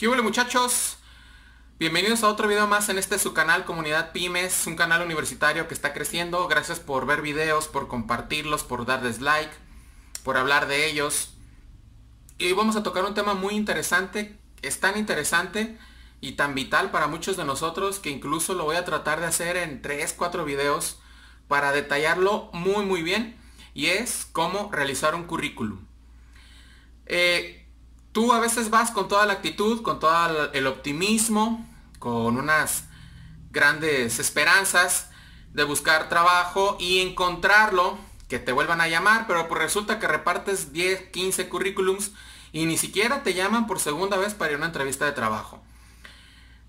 ¿Qué huele muchachos? Bienvenidos a otro video más en este su canal Comunidad Pymes, un canal universitario que está creciendo. Gracias por ver videos, por compartirlos, por dar dislike, por hablar de ellos. Y hoy vamos a tocar un tema muy interesante, es tan interesante y tan vital para muchos de nosotros que incluso lo voy a tratar de hacer en 3, 4 videos para detallarlo muy muy bien y es cómo realizar un currículum. Eh, tú a veces vas con toda la actitud, con todo el optimismo, con unas grandes esperanzas de buscar trabajo y encontrarlo, que te vuelvan a llamar, pero pues resulta que repartes 10, 15 currículums y ni siquiera te llaman por segunda vez para ir a una entrevista de trabajo.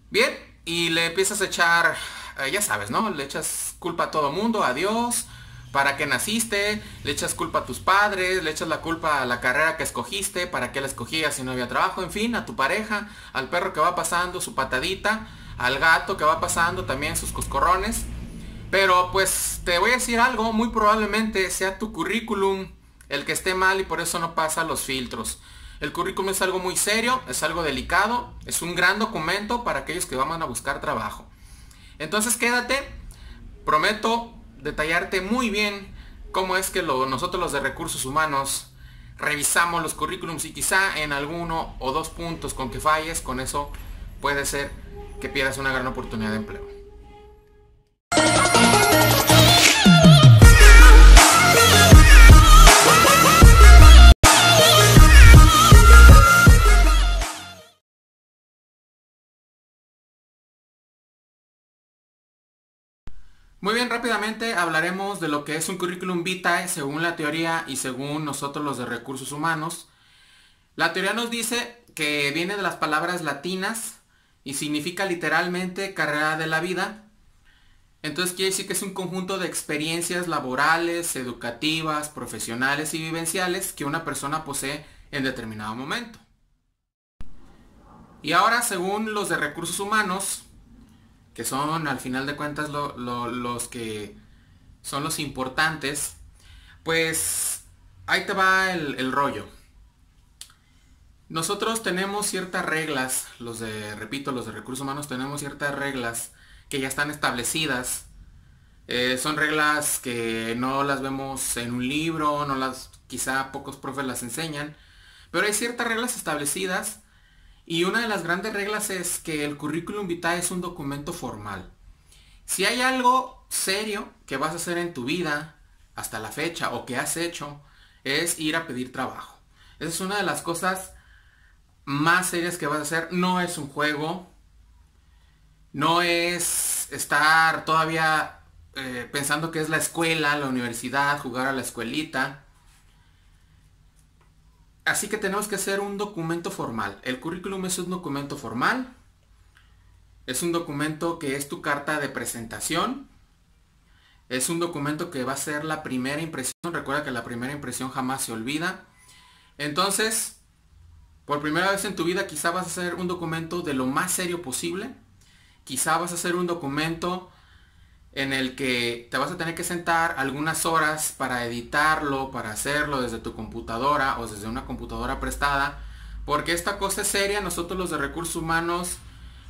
Bien, y le empiezas a echar, eh, ya sabes, ¿no? Le echas culpa a todo mundo, a Dios, ¿Para qué naciste? ¿Le echas culpa a tus padres? ¿Le echas la culpa a la carrera que escogiste? ¿Para qué la escogías si no había trabajo? En fin, a tu pareja, al perro que va pasando su patadita, al gato que va pasando también sus coscorrones. Pero pues te voy a decir algo, muy probablemente sea tu currículum el que esté mal y por eso no pasa los filtros. El currículum es algo muy serio, es algo delicado, es un gran documento para aquellos que van a buscar trabajo. Entonces quédate, prometo detallarte muy bien cómo es que nosotros los de recursos humanos revisamos los currículums y quizá en alguno o dos puntos con que falles, con eso puede ser que pierdas una gran oportunidad de empleo. Muy bien, rápidamente hablaremos de lo que es un currículum vitae según la teoría y según nosotros los de recursos humanos. La teoría nos dice que viene de las palabras latinas y significa literalmente carrera de la vida. Entonces quiere decir que es un conjunto de experiencias laborales, educativas, profesionales y vivenciales que una persona posee en determinado momento. Y ahora, según los de recursos humanos, son al final de cuentas lo, los que son los importantes, pues ahí te va el, rollo. Nosotros tenemos ciertas reglas, los de, repito, los de recursos humanos tenemos ciertas reglas que ya están establecidas. Eh, son reglas que no las vemos en un libro, no las, quizá pocos profes las enseñan, pero hay ciertas reglas establecidas y una de las grandes reglas es que el currículum vitae es un documento formal. Si hay algo serio que vas a hacer en tu vida hasta la fecha o que has hecho, es ir a pedir trabajo. Esa es una de las cosas más serias que vas a hacer. No es un juego. No es estar todavía eh, pensando que es la escuela, la universidad, jugar a la escuelita. Así que tenemos que hacer un documento formal. El currículum es un documento formal. Es un documento que es tu carta de presentación. Es un documento que va a ser la primera impresión. Recuerda que la primera impresión jamás se olvida. Entonces, por primera vez en tu vida quizá vas a hacer un documento de lo más serio posible. Quizá vas a hacer un documento en el que te vas a tener que sentar algunas horas para editarlo, para hacerlo desde tu computadora o desde una computadora prestada, porque esta cosa es seria, nosotros los de recursos humanos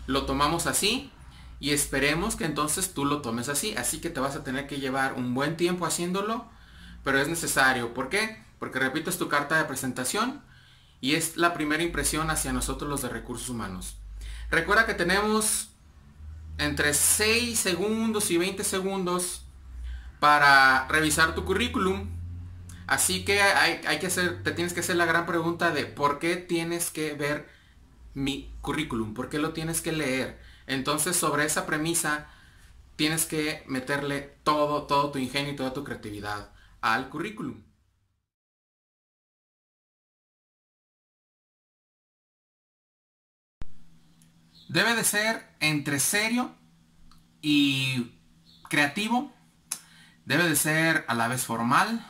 lo tomamos así y esperemos que entonces tú lo tomes así, así que te vas a tener que llevar un buen tiempo haciéndolo, pero es necesario, ¿por qué? Porque repito, es tu carta de presentación y es la primera impresión hacia nosotros los de recursos humanos. Recuerda que tenemos entre 6 segundos y 20 segundos para revisar tu currículum. Así que hay, que hacer, te tienes que hacer la gran pregunta de por qué tienes que ver mi currículum, por qué lo tienes que leer. Entonces sobre esa premisa tienes que meterle todo, todo tu ingenio y toda tu creatividad al currículum. Debe de ser entre serio y creativo. Debe de ser a la vez formal.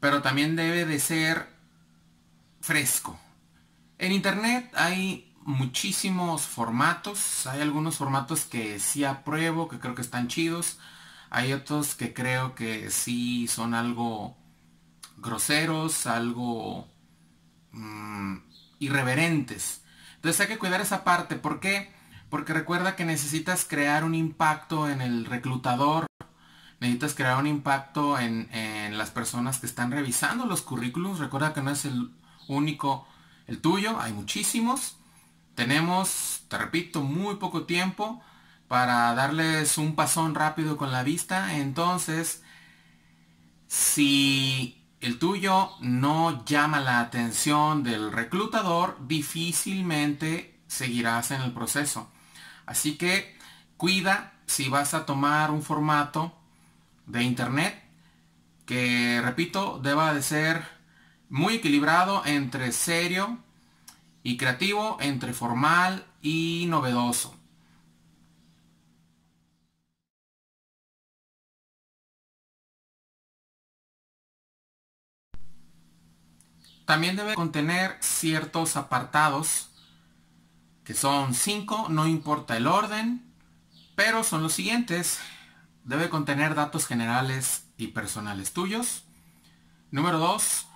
Pero también debe de ser fresco. En internet hay muchísimos formatos. Hay algunos formatos que sí apruebo, que creo que están chidos. Hay otros que creo que sí son algo groseros, algo mm, irreverentes. Entonces hay que cuidar esa parte. ¿Por qué? Porque recuerda que necesitas crear un impacto en el reclutador. Necesitas crear un impacto en, las personas que están revisando los currículums. Recuerda que no es el único el tuyo. Hay muchísimos. Tenemos, te repito, muy poco tiempo para darles un pasón rápido con la vista. Entonces, si el tuyo no llama la atención del reclutador, difícilmente seguirás en el proceso. Así que cuida si vas a tomar un formato de internet que, repito, deba de ser muy equilibrado entre serio y creativo, entre formal y novedoso. También debe contener ciertos apartados, que son 5, no importa el orden, pero son los siguientes. Debe contener datos generales y personales tuyos. Número 2,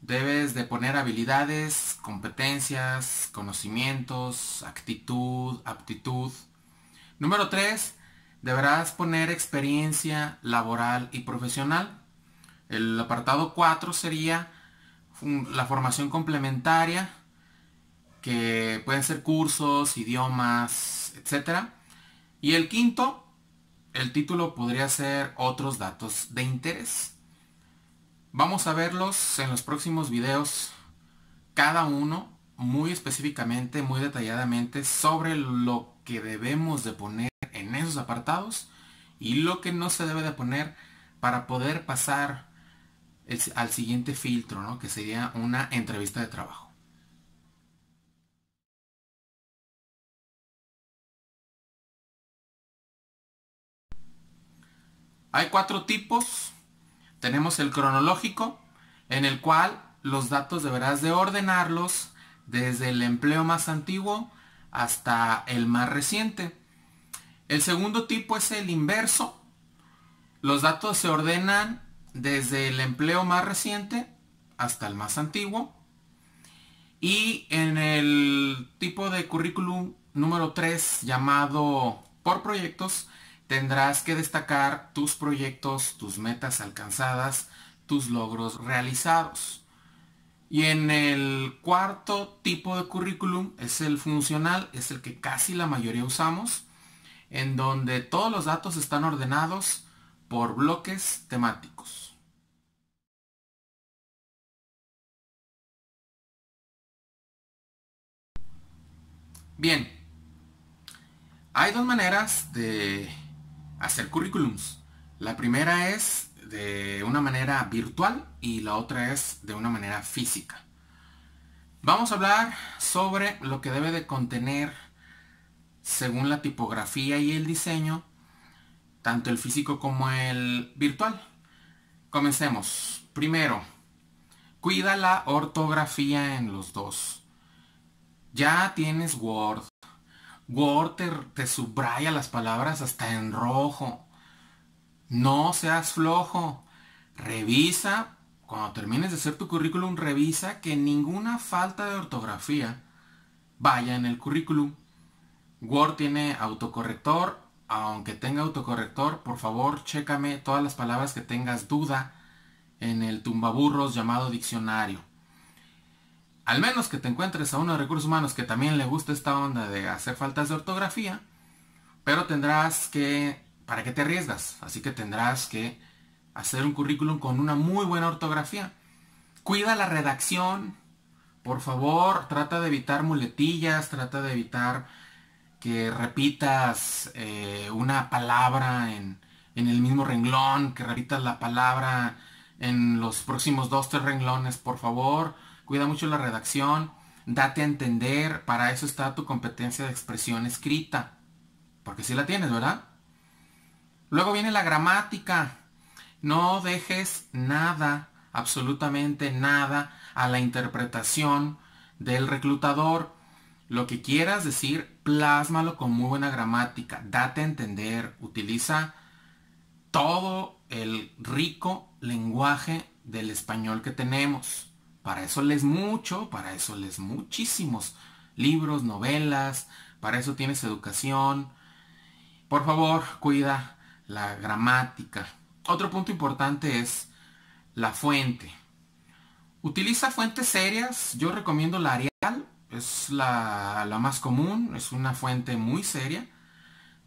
debes de poner habilidades, competencias, conocimientos, actitud, aptitud. Número 3, deberás poner experiencia laboral y profesional. El apartado 4 sería la formación complementaria, que pueden ser cursos, idiomas, etc. Y el quinto, el título podría ser otros datos de interés. Vamos a verlos en los próximos videos, cada uno muy específicamente, muy detalladamente, sobre lo que debemos de poner en esos apartados y lo que no se debe de poner para poder pasar al siguiente filtro, ¿no? que sería una entrevista de trabajo. Hay cuatro tipos. Tenemos el cronológico, en el cual los datos deberás de ordenarlos desde el empleo más antiguo hasta el más reciente. El segundo tipo es el inverso. Los datos se ordenan desde el empleo más reciente hasta el más antiguo. Y en el tipo de currículum número 3 llamado por proyectos, tendrás que destacar tus proyectos, tus metas alcanzadas, tus logros realizados. Y en el cuarto tipo de currículum es el funcional, es el que casi la mayoría usamos, en donde todos los datos están ordenados, por bloques temáticos. Bien, hay dos maneras de hacer currículums. La primera es de una manera virtual y la otra es de una manera física. Vamos a hablar sobre lo que debe de contener según la tipografía y el diseño tanto el físico como el virtual. Comencemos. Primero, cuida la ortografía en los dos. Ya tienes Word. Word te, subraya las palabras hasta en rojo. No seas flojo. Revisa, cuando termines de hacer tu currículum, revisa que ninguna falta de ortografía vaya en el currículum. Word tiene autocorrector, aunque tenga autocorrector, por favor, chécame todas las palabras que tengas duda en el tumbaburros llamado diccionario. Al menos que te encuentres a uno de recursos humanos que también le gusta esta onda de hacer faltas de ortografía, pero tendrás que, ¿para que te arriesgas? Así que tendrás que hacer un currículum con una muy buena ortografía. Cuida la redacción, por favor, trata de evitar muletillas, trata de evitar que repitas eh, una palabra en, el mismo renglón, que repitas la palabra en los próximos dos, tres renglones, por favor. Cuida mucho la redacción, date a entender, para eso está tu competencia de expresión escrita, porque si sí la tienes, ¿verdad? Luego viene la gramática. No dejes nada, absolutamente nada, a la interpretación del reclutador lo que quieras decir, plásmalo con muy buena gramática, date a entender, utiliza todo el rico lenguaje del español que tenemos. Para eso lees mucho, para eso lees muchísimos libros, novelas, para eso tienes educación. Por favor, cuida la gramática. Otro punto importante es la fuente. Utiliza fuentes serias, yo recomiendo la área es la, más común, es una fuente muy seria.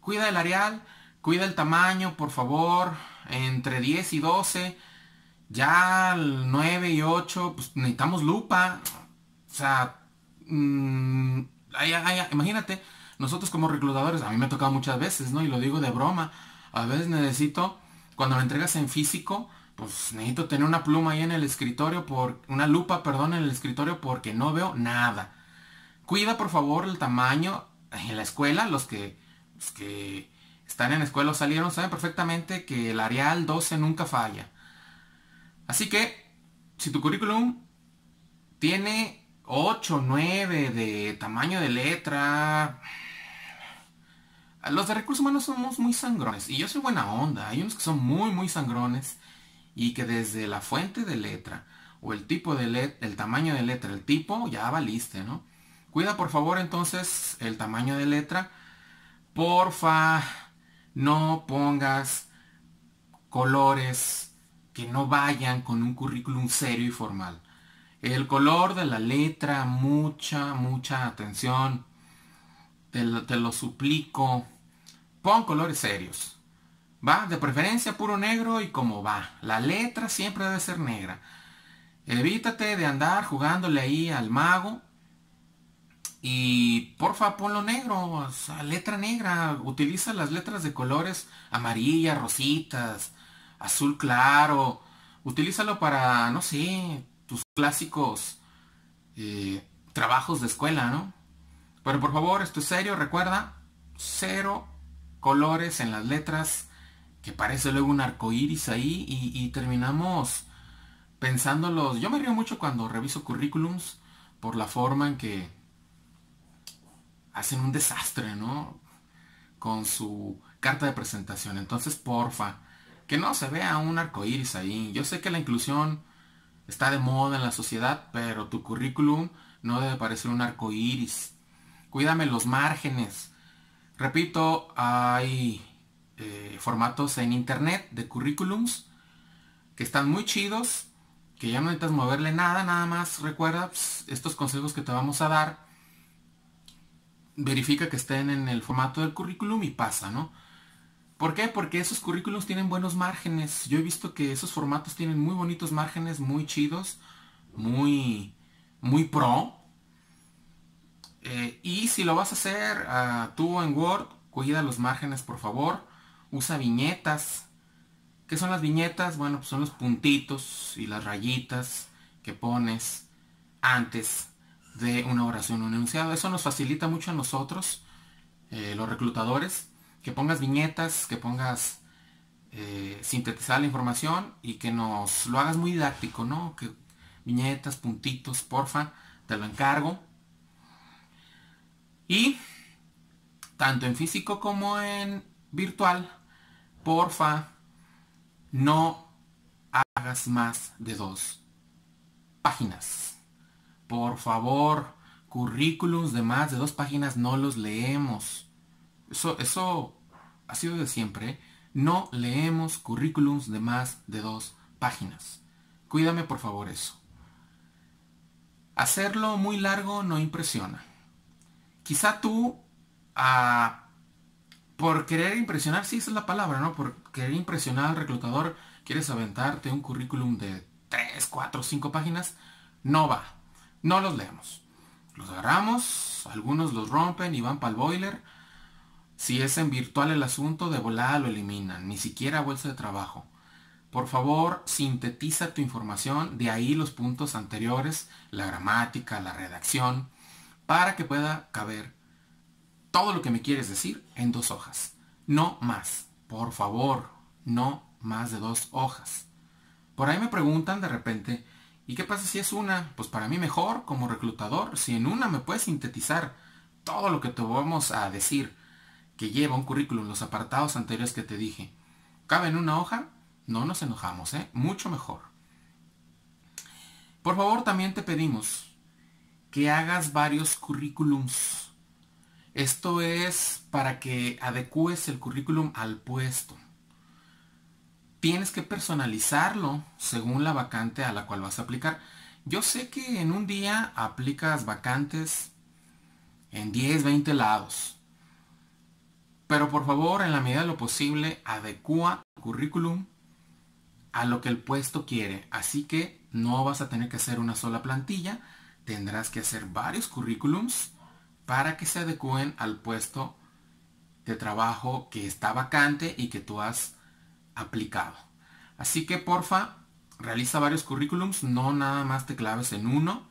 Cuida el areal, cuida el tamaño, por favor, entre 10 y 12, ya 9 y 8, pues necesitamos lupa. O sea, mm, imagínate, nosotros como reclutadores, a mí me ha tocado muchas veces, ¿no? Y lo digo de broma, a veces necesito, cuando me entregas en físico, pues necesito tener una pluma ahí en el escritorio, por, una lupa, perdón, en el escritorio porque no veo nada. Cuida por favor el tamaño en la escuela. Los que, están en escuela o salieron saben perfectamente que el Arial 12 nunca falla. Así que si tu currículum tiene 8, 9 de tamaño de letra, los de recursos humanos somos muy sangrones. Y yo soy buena onda. Hay unos que son muy, muy sangrones. Y que desde la fuente de letra, o el tipo de letra, el tamaño de letra, el tipo, ya valiste, ¿no? Cuida por favor entonces el tamaño de letra. Porfa, no pongas colores que no vayan con un currículum serio y formal. El color de la letra, mucha, mucha atención. Te lo, suplico. Pon colores serios. Va, de preferencia puro negro y como va. La letra siempre debe ser negra. Evítate de andar jugándole ahí al mago y porfa, ponlo negro, letra negra. Utiliza las letras de colores amarillas, rositas, azul claro. Utilízalo para, no sé, tus clásicos eh, trabajos de escuela, ¿no? Pero por favor, esto es serio, recuerda, cero colores en las letras, que parece luego un arco iris ahí, y, y terminamos pensándolos. Yo me río mucho cuando reviso currículums por la forma en que hacen un desastre, ¿no? Con su carta de presentación. Entonces, porfa, que no se vea un arco iris ahí. Yo sé que la inclusión está de moda en la sociedad, pero tu currículum no debe parecer un arco iris. Cuídame los márgenes. Repito, hay eh, formatos en internet de currículums que están muy chidos, que ya no necesitas moverle nada, nada más recuerda pues, estos consejos que te vamos a dar verifica que estén en el formato del currículum y pasa, ¿no? ¿Por qué? Porque esos currículums tienen buenos márgenes. Yo he visto que esos formatos tienen muy bonitos márgenes, muy chidos, muy, muy pro. Eh, y si lo vas a hacer ah, tú en Word, cuida los márgenes por favor. Usa viñetas. ¿Qué son las viñetas? Bueno, pues son los puntitos y las rayitas que pones antes de una oración, un enunciado. Eso nos facilita mucho a nosotros, eh, los reclutadores, que pongas viñetas, que pongas eh, sintetizar la información y que nos lo hagas muy didáctico, ¿no? Que viñetas, puntitos, porfa, te lo encargo. Y tanto en físico como en virtual, porfa, no hagas más de dos páginas. Por favor, currículums de más de dos páginas no los leemos. Eso, ha sido de siempre. ¿eh? No leemos currículums de más de dos páginas. Cuídame por favor eso. Hacerlo muy largo no impresiona. Quizá tú, ah, por querer impresionar, sí, esa es la palabra, ¿no? Por querer impresionar al reclutador, quieres aventarte un currículum de 3, 4, cinco páginas, no va no los leemos. Los agarramos, algunos los rompen y van para el boiler. Si es en virtual el asunto, de volada lo eliminan, ni siquiera bolsa de trabajo. Por favor, sintetiza tu información, de ahí los puntos anteriores, la gramática, la redacción, para que pueda caber todo lo que me quieres decir en dos hojas. No más, por favor, no más de dos hojas. Por ahí me preguntan de repente, ¿Y qué pasa si es una? Pues para mí mejor como reclutador, si en una me puedes sintetizar todo lo que te vamos a decir que lleva un currículum, los apartados anteriores que te dije, cabe en una hoja, no nos enojamos, ¿eh? mucho mejor. Por favor, también te pedimos que hagas varios currículums. Esto es para que adecúes el currículum al puesto tienes que personalizarlo según la vacante a la cual vas a aplicar. Yo sé que en un día aplicas vacantes en 10, 20 lados. Pero por favor, en la medida de lo posible, adecua tu currículum a lo que el puesto quiere. Así que no vas a tener que hacer una sola plantilla, tendrás que hacer varios currículums para que se adecúen al puesto de trabajo que está vacante y que tú has aplicado. Así que porfa, realiza varios currículums, no nada más te claves en uno.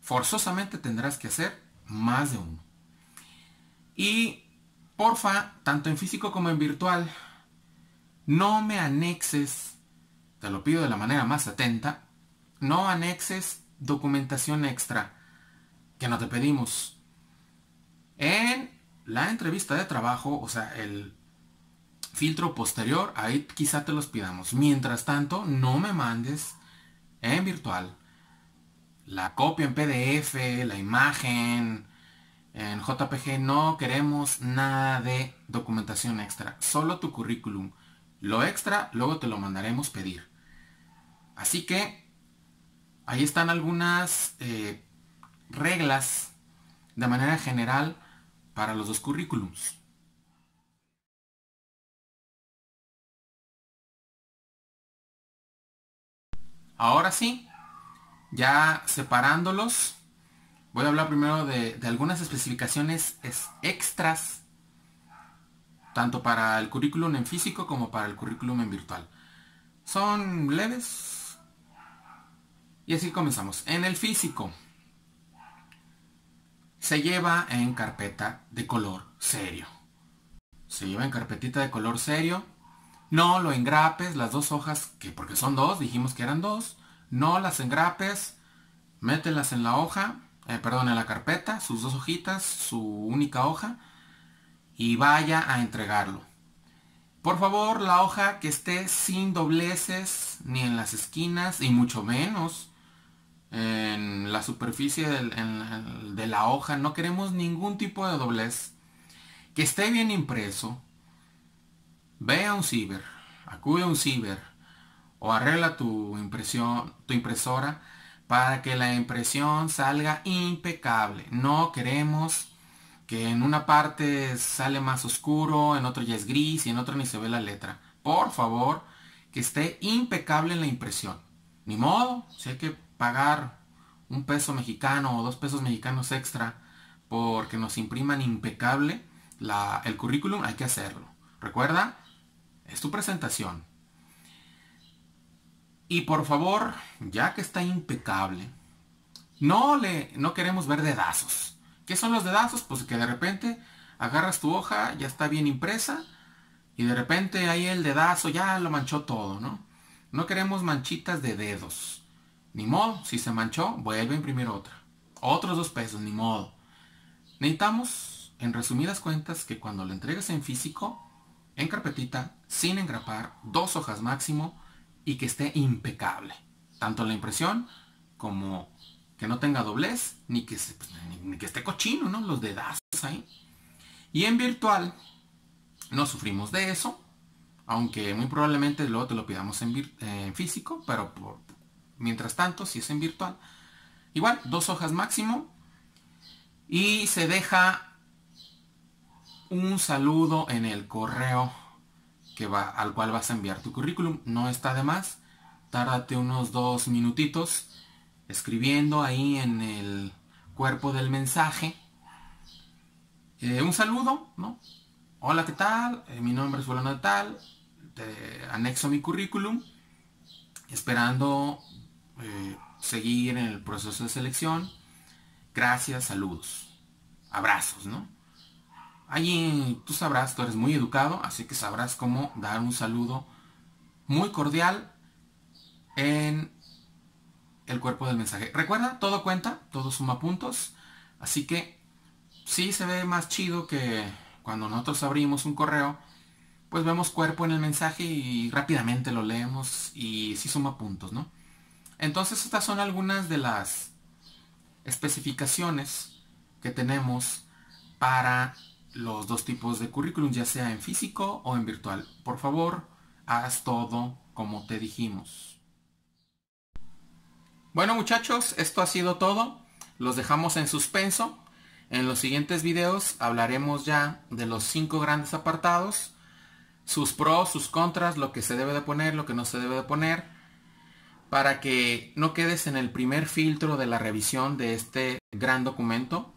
Forzosamente tendrás que hacer más de uno. Y porfa, tanto en físico como en virtual, no me anexes, te lo pido de la manera más atenta, no anexes documentación extra que no te pedimos. En la entrevista de trabajo, o sea, el filtro posterior, ahí quizá te los pidamos. Mientras tanto, no me mandes en virtual la copia en PDF, la imagen, en JPG. No queremos nada de documentación extra, solo tu currículum. Lo extra luego te lo mandaremos pedir. Así que ahí están algunas eh, reglas de manera general para los dos currículums. Ahora sí, ya separándolos, voy a hablar primero de, algunas especificaciones extras, tanto para el currículum en físico como para el currículum en virtual. Son leves. Y así comenzamos. En el físico, se lleva en carpeta de color serio. Se lleva en carpetita de color serio no lo engrapes, las dos hojas, que porque son dos, dijimos que eran dos. No las engrapes, mételas en la hoja, eh, perdón, en la carpeta, sus dos hojitas, su única hoja, y vaya a entregarlo. Por favor, la hoja que esté sin dobleces, ni en las esquinas, y mucho menos en la superficie de la hoja. No queremos ningún tipo de doblez. Que esté bien impreso, Ve a un ciber, acude a un ciber o arregla tu impresión, tu impresora para que la impresión salga impecable. No queremos que en una parte sale más oscuro, en otra ya es gris y en otra ni se ve la letra. Por favor, que esté impecable la impresión. Ni modo, si hay que pagar un peso mexicano o dos pesos mexicanos extra porque nos impriman impecable el currículum, hay que hacerlo. Recuerda, es tu presentación. Y por favor, ya que está impecable, no le no queremos ver dedazos. ¿Qué son los dedazos? Pues que de repente agarras tu hoja, ya está bien impresa y de repente ahí el dedazo ya lo manchó todo, ¿no? No queremos manchitas de dedos. Ni modo, si se manchó, vuelve a imprimir otra. Otros dos pesos, ni modo. Necesitamos, en resumidas cuentas, que cuando lo entregues en físico, en carpetita, sin engrapar, dos hojas máximo y que esté impecable. Tanto la impresión como que no tenga doblez, ni que, pues, que esté cochino, ¿no? Los dedazos ahí. Y en virtual, no sufrimos de eso, aunque muy probablemente luego te lo pidamos en, físico, pero por, mientras tanto, si es en virtual, igual, dos hojas máximo, y se deja un saludo en el correo que va, al cual vas a enviar tu currículum. No está de más. Tárdate unos dos minutitos escribiendo ahí en el cuerpo del mensaje. Eh, un saludo, ¿no? Hola, ¿qué tal? Eh, mi nombre es Fulano Natal. Te anexo mi currículum. Esperando eh, seguir en el proceso de selección. Gracias, saludos. Abrazos, ¿no? Allí tú sabrás, tú eres muy educado, así que sabrás cómo dar un saludo muy cordial en el cuerpo del mensaje. Recuerda, todo cuenta, todo suma puntos. Así que sí se ve más chido que cuando nosotros abrimos un correo, pues vemos cuerpo en el mensaje y rápidamente lo leemos y sí suma puntos, ¿no? Entonces estas son algunas de las especificaciones que tenemos para los dos tipos de currículum, ya sea en físico o en virtual. Por favor, haz todo como te dijimos. Bueno muchachos, esto ha sido todo. Los dejamos en suspenso. En los siguientes videos hablaremos ya de los cinco grandes apartados, sus pros, sus contras, lo que se debe de poner, lo que no se debe de poner, para que no quedes en el primer filtro de la revisión de este gran documento.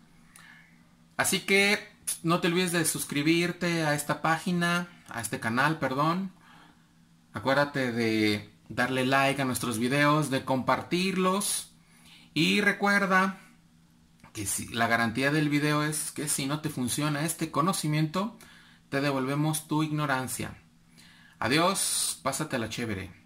Así que no te olvides de suscribirte a esta página, a este canal, perdón. Acuérdate de darle like a nuestros videos, de compartirlos. Y recuerda que si la garantía del video es que si no te funciona este conocimiento, te devolvemos tu ignorancia. Adiós, pásate la chévere.